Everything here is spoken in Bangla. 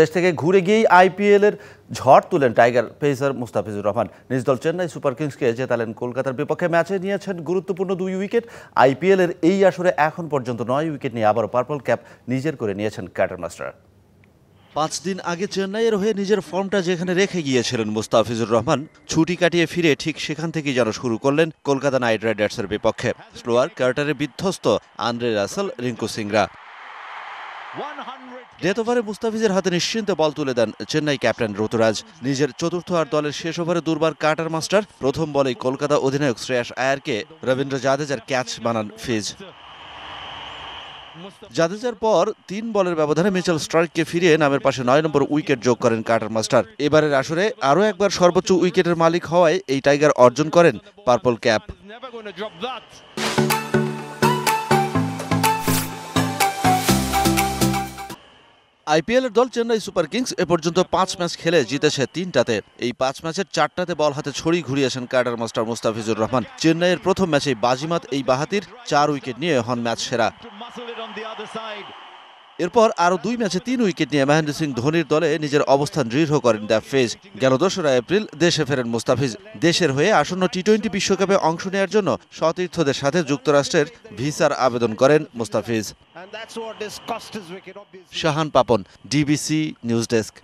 দেশ থেকে ঘুরে গিয়েই আইপিএলের ঝড় তুলেন টাইগার পেসার মুস্তাফিজুর রহমান নিজ দল চেন্নাই সুপার কিংসকে জেতালেন কলকাতার বিপক্ষে ম্যাচে নিয়েছেন গুরুত্বপূর্ণ দুই উইকেট আইপিএল এর এই আসরে এখন পর্যন্ত নয় উইকেট নিয়ে আবারও পার্পল ক্যাপ নিজের করে নিয়েছেন ক্যাটার মাস্টার পাঁচ দিন আগে চেন্নাইয়ের হয়ে নিজের ফর্মটা যেখানে রেখে গিয়েছিলেন মুস্তাফিজুর রহমান ছুটি কাটিয়ে ফিরে ঠিক সেখান থেকেই যেন শুরু করলেন কলকাতা নাইট রাইডার্সের বিপক্ষে স্লোয়ার কার্টারে বিধ্বস্ত আন্দ্রে রাসেল রিঙ্কু সিংরা ডেথ ওভারে মুস্তাফিজের হাতে নিশ্চিন্তে বল তুলে দেন চেন্নাই ক্যাপ্টেন ঋতুরাজ নিজের চতুর্থ আর দলের শেষ ওভারে দুর্বার কাটার মাস্টার প্রথম বলেই কলকাতা অধিনায়ক শ্রেয়াস আয়ারকে রবীন্দ্র জাদেজার ক্যাচ বানান ফিজ জাদেজার পর তিন বলের ব্যবধানে মিচেল স্ট্রাইককে ফিরিয়ে নামের পাশে নয় নম্বর উইকেট যোগ করেন কাটার মাস্টার এবারের আসরে আরও একবার সর্বোচ্চ উইকেটের মালিক হওয়ায় এই টাইগার অর্জন করেন পার্পল ক্যাপ আইপিএলের দল চেন্নাই সুপার কিংস এ পর্যন্ত পাঁচ ম্যাচ খেলে জিতেছে তিনটাতে এই পাঁচ ম্যাচের চারটাতে বল হাতে ছড়ি ঘুরিয়েছেন কার্ডার মাস্টার মুস্তাফিজুর রহমান চেন্নাইয়ের প্রথম ম্যাচেই বাজিমাত এই বাহাতির চার উইকেট নিয়ে হন ম্যাচ সেরা এরপর আরও দুই ম্যাচে তিন উইকেট নিয়ে মহেন্দ্র সিং ধোনির দলে নিজের অবস্থান দৃঢ় করেন দ্য ফেজ গেল দোসরা এপ্রিল দেশে ফেরেন মুস্তাফিজ দেশের হয়ে আসন্ন টি টোয়েন্টি বিশ্বকাপে অংশ নেওয়ার জন্য সতীর্থদের সাথে যুক্তরাষ্ট্রের ভিসার আবেদন করেন মুস্তাফিজ শাহান পাপন ডিবিসি নিউজ ডেস্ক